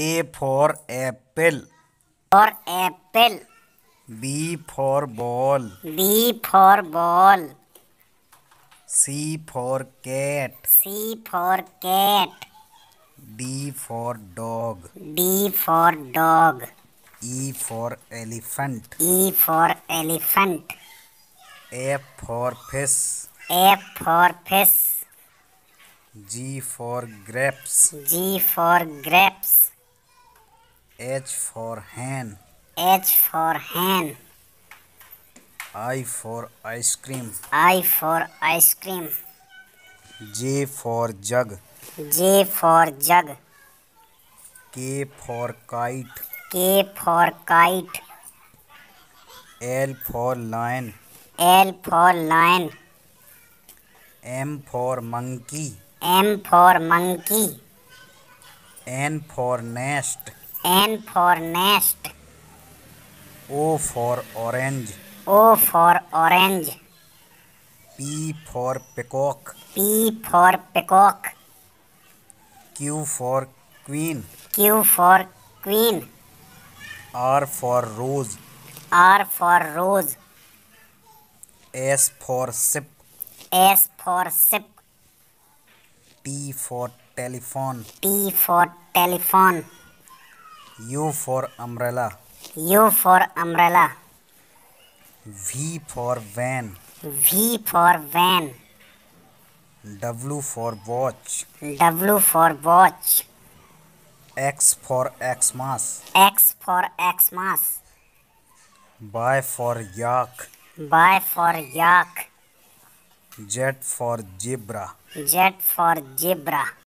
A for apple. For apple. B for ball. B for ball. C for cat. C for cat. D for dog. D for dog. E for elephant. E for elephant. F for fish. F for fish. G for grapes. G for grapes. H for hen. H for hen. I for ice cream. I for ice cream. J for jug. J for jug. K for kite. K for kite. L for lion. L for lion. M for monkey. M for monkey. N for nest. N for nest. O for orange. O for orange. P for peacock. P for peacock. Q for queen. Q for queen. R for rose. R for rose. S for sip. S for sip. T for telephone. T for telephone. U for umbrella. U for umbrella. V for van. V for van. W for watch. W for watch. X for Xmas. X for Xmas. Y for yak. Y for yak. Z for zebra. Z for zebra.